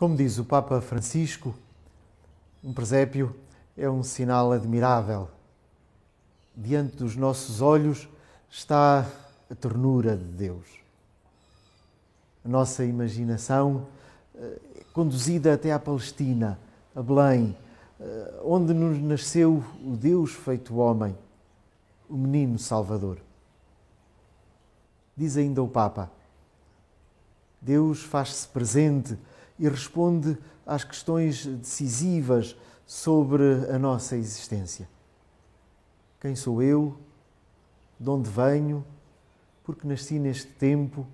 Como diz o Papa Francisco, um presépio é um sinal admirável. Diante dos nossos olhos está a ternura de Deus. A nossa imaginação, eh, conduzida até à Palestina, a Belém, eh, onde nos nasceu o Deus feito homem, o menino Salvador. Diz ainda o Papa: Deus faz-se presente e responde às questões decisivas sobre a nossa existência. Quem sou eu? De onde venho? Porque nasci neste tempo?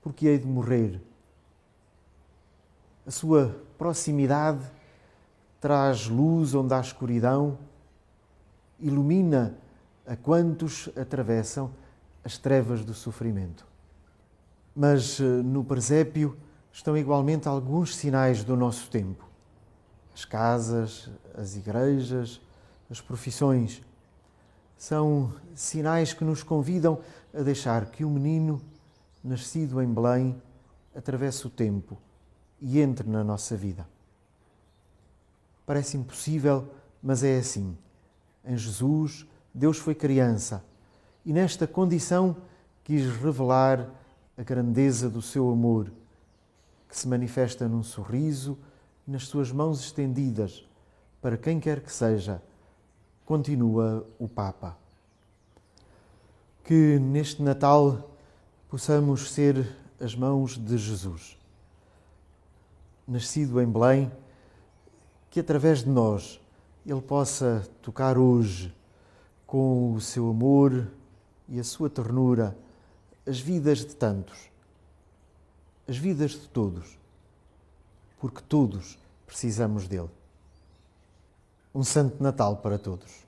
Porque hei de morrer? A sua proximidade traz luz onde há escuridão, ilumina a quantos atravessam as trevas do sofrimento. Mas eh, no presépio, estão igualmente alguns sinais do nosso tempo. As casas, as igrejas, as profissões são sinais que nos convidam a deixar que o menino nascido em Belém atravesse o tempo e entre na nossa vida. Parece impossível, mas é assim. Em Jesus, Deus foi criança e nesta condição quis revelar a grandeza do seu amor que se manifesta num sorriso e nas suas mãos estendidas para quem quer que seja, continua o Papa. Que neste Natal possamos ser as mãos de Jesus, nascido em Belém, que através de nós ele possa tocar hoje com o seu amor e a sua ternura as vidas de tantos as vidas de todos, porque todos precisamos dele. Um Santo Natal para todos.